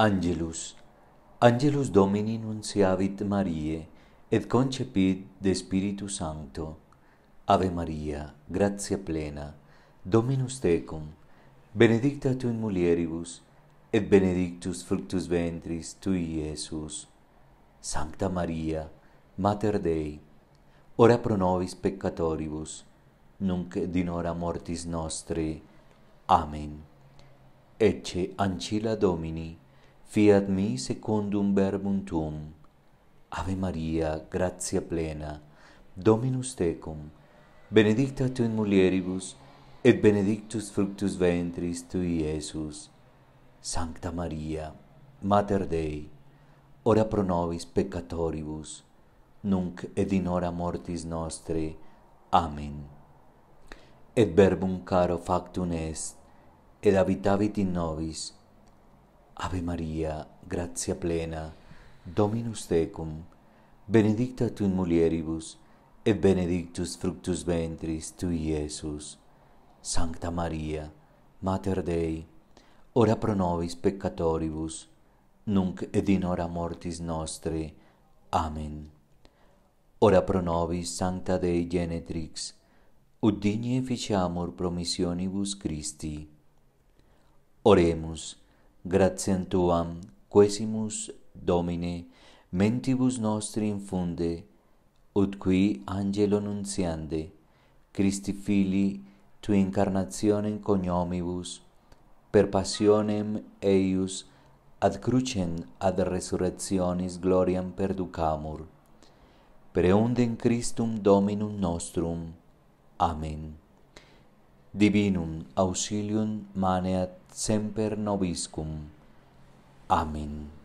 Angelus. Angelus Domini nunciavit Mariae, et concepit de Spiritu Sancto. Ave Maria, gratia plena, Dominus tecum, benedicta tu in mulieribus, et benedictus fructus ventris tui Iesus. Sancta Maria, mater Dei, ora pro nobis peccatoribus, nunc et in hora mortis nostris. Amen. Ecce ancilla Domini fiat mi secundum verbum tuum. Ave Maria, gratia plena, Dominus tecum, benedicta tu in mulieribus, et benedictus fructus ventris tui, Iesus. Sancta Maria, Mater Dei, ora pro nobis peccatoribus, nunc et in hora mortis nostre. Amen. Et verbum caro factum est, et habitavit in nobis, et Ave Maria, gratia plena, Dominus tecum, benedicta tu in mulieribus, et benedictus fructus ventris tu, Iesus. Sancta Maria, Mater Dei, ora pro nobis peccatoribus, nunc et in hora mortis nostre. Amen. Ora pro nobis, Sancta Dei Genetrix, ut digni efficiamur promissionibus Christi. Oremus, Amen gratiam tuam quesimus domine mentibus nostri infunde ut qui angelo nunciande Christi fili tu incarnationem cognomibus per passionem eius ad crucem ad resurrectionis gloriam perducamur preunde in Christum dominum nostrum amen divinum auxilium maneat semper nobiscum amen